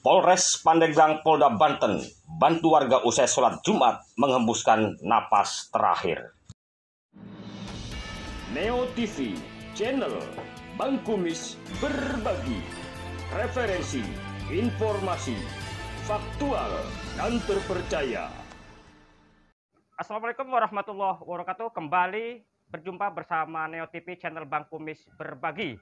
Polres Pandeglang Polda Banten bantu warga usai sholat Jumat menghembuskan napas terakhir. Neo TV, channel Bangkumis berbagi referensi, informasi, faktual, dan terpercaya. Assalamualaikum warahmatullahi wabarakatuh. Kembali berjumpa bersama Neo TV channel Bangkumis berbagi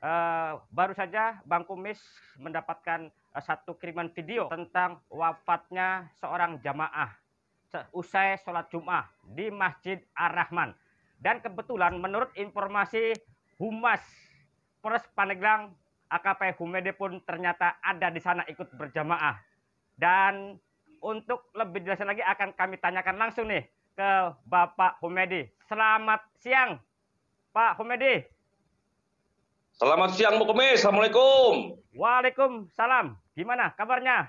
Eh, baru saja Bang Kumis mendapatkan uh, satu kiriman video tentang wafatnya seorang jamaah usai sholat Jum'ah di Masjid Ar-Rahman. Dan kebetulan menurut informasi Humas Polres Paneglang AKP Humede pun ternyata ada di sana ikut berjamaah. Dan untuk lebih jelasin lagi akan kami tanyakan langsung nih ke Bapak Humedi. Selamat siang Pak Humedi. Selamat siang Bu Kemis, Assalamualaikum. Waalaikumsalam. Gimana kabarnya?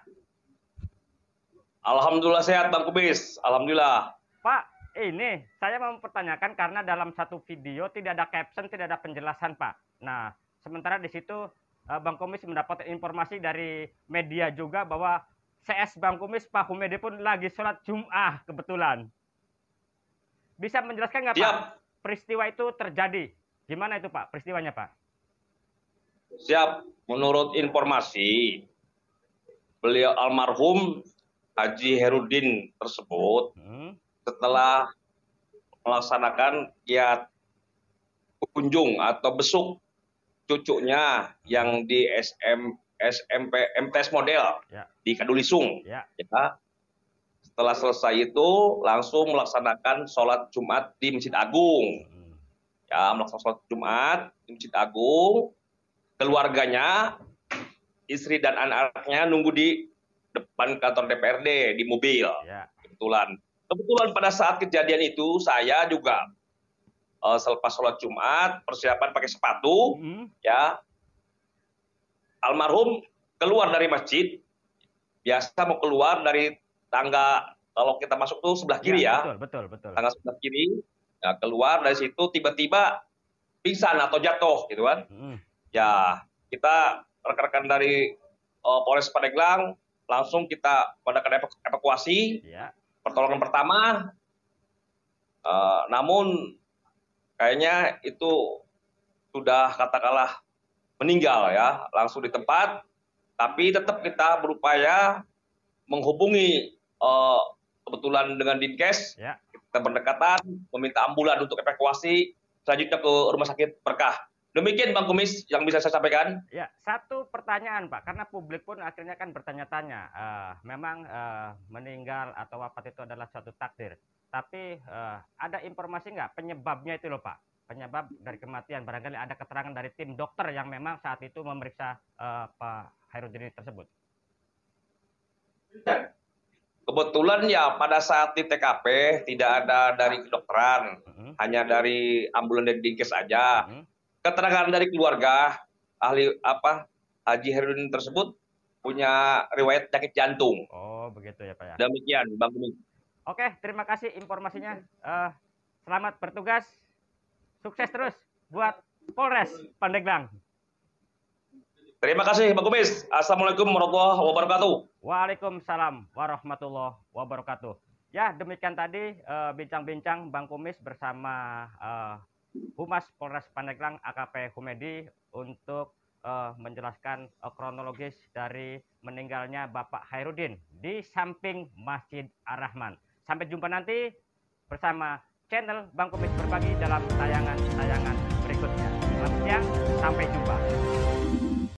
Alhamdulillah sehat Bang Kemis, Alhamdulillah. Pak, ini saya mau mempertanyakan karena dalam satu video tidak ada caption, tidak ada penjelasan Pak. Nah, sementara di situ eh, Bang Komis mendapat informasi dari media juga bahwa CS Bang Komis Pak Humede pun lagi sholat Jum'ah kebetulan. Bisa menjelaskan nggak Pak peristiwa itu terjadi? Gimana itu Pak peristiwanya Pak? siap menurut informasi beliau almarhum Haji Herudin tersebut hmm. setelah melaksanakan ya kunjung atau besuk cucunya yang di SM SMP MTS model ya. di Kadulisung ya. ya. Setelah selesai itu langsung melaksanakan sholat Jumat di Masjid Agung. Hmm. Ya, melaksanakan sholat Jumat di Masjid Agung keluarganya, istri dan anaknya nunggu di depan kantor DPRD di mobil. Ya. Kebetulan. Kebetulan pada saat kejadian itu saya juga uh, selepas sholat Jumat persiapan pakai sepatu, mm-hmm. ya. Almarhum keluar dari masjid, biasa mau keluar dari tangga kalau kita masuk tuh sebelah kiri ya. ya. Betul, betul, betul. Tangga sebelah kiri, ya, keluar dari situ tiba-tiba pingsan atau jatuh gitu kan. Hmm ya kita rekan-rekan dari uh, Polres Pandeglang langsung kita melakukan evakuasi ya. pertolongan pertama uh, namun kayaknya itu sudah katakanlah meninggal ya langsung di tempat tapi tetap kita berupaya menghubungi uh, kebetulan dengan Dinkes ya. kita berdekatan meminta ambulan untuk evakuasi selanjutnya ke rumah sakit Berkah Demikian Bang Kumis yang bisa saya sampaikan. Ya, satu pertanyaan Pak, karena publik pun akhirnya kan bertanya-tanya. Uh, memang uh, meninggal atau wafat itu adalah suatu takdir. Tapi uh, ada informasi nggak penyebabnya itu loh Pak? Penyebab dari kematian barangkali ada keterangan dari tim dokter yang memang saat itu memeriksa uh, Pak Hairudin tersebut. Ya. Kebetulan ya pada saat di TKP tidak ada dari kedokteran, uh mm-hmm. -huh. hanya dari ambulans dan dinkes saja. Uh mm-hmm. -huh keterangan dari keluarga ahli apa Haji Herudin tersebut punya riwayat sakit jantung. Oh, begitu ya, Pak ya. Demikian, Bang Gunung. Oke, terima kasih informasinya. Uh, selamat bertugas. Sukses terus buat Polres Pandeglang. Terima kasih, Bang Kumis. Assalamualaikum warahmatullahi wabarakatuh. Waalaikumsalam warahmatullahi wabarakatuh. Ya, demikian tadi eh, bincang-bincang uh, Bang Kumis bersama uh, Humas Polres Pandeglang AKP Humedi untuk uh, menjelaskan uh, kronologis dari meninggalnya Bapak Hairudin di samping Masjid Ar-Rahman. Sampai jumpa nanti bersama channel Bang Komis Berbagi dalam tayangan-tayangan berikutnya. Selamat siang, sampai jumpa.